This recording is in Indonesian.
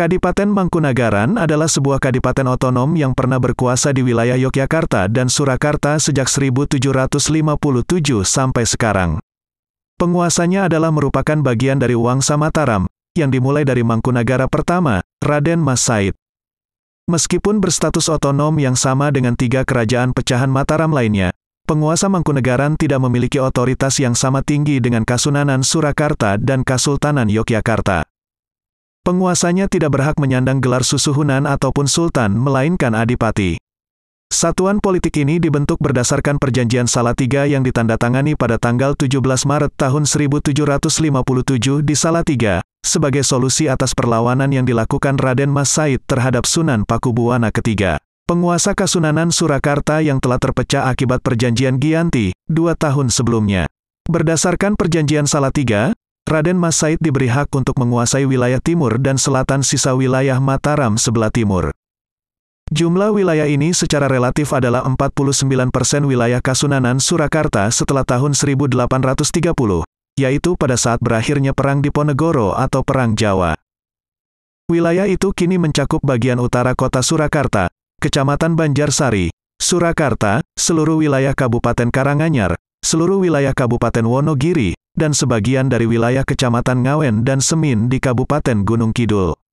Kadipaten Mangkunagaran adalah sebuah kadipaten otonom yang pernah berkuasa di wilayah Yogyakarta dan Surakarta sejak 1757 sampai sekarang. Penguasanya adalah merupakan bagian dari Wangsa Mataram, yang dimulai dari Mangkunagara pertama, Raden Mas Said. Meskipun berstatus otonom yang sama dengan tiga kerajaan pecahan Mataram lainnya, penguasa Mangkunagaran tidak memiliki otoritas yang sama tinggi dengan Kasunanan Surakarta dan Kasultanan Yogyakarta. Penguasanya tidak berhak menyandang gelar susuhunan ataupun sultan, melainkan adipati. Satuan politik ini dibentuk berdasarkan perjanjian Salatiga yang ditandatangani pada tanggal 17 Maret tahun 1757 di Salatiga, sebagai solusi atas perlawanan yang dilakukan Raden Mas Said terhadap Sunan Pakubuwana ketiga. Penguasa Kasunanan Surakarta yang telah terpecah akibat perjanjian Gianti, dua tahun sebelumnya. Berdasarkan perjanjian Salatiga, Raden Mas Said diberi hak untuk menguasai wilayah timur dan selatan sisa wilayah Mataram sebelah timur. Jumlah wilayah ini secara relatif adalah 49% wilayah Kasunanan Surakarta setelah tahun 1830, yaitu pada saat berakhirnya Perang Diponegoro atau Perang Jawa. Wilayah itu kini mencakup bagian utara kota Surakarta, Kecamatan Banjarsari, Surakarta, seluruh wilayah Kabupaten Karanganyar, seluruh wilayah Kabupaten Wonogiri, dan sebagian dari wilayah Kecamatan Ngawen dan Semin di Kabupaten Gunung Kidul.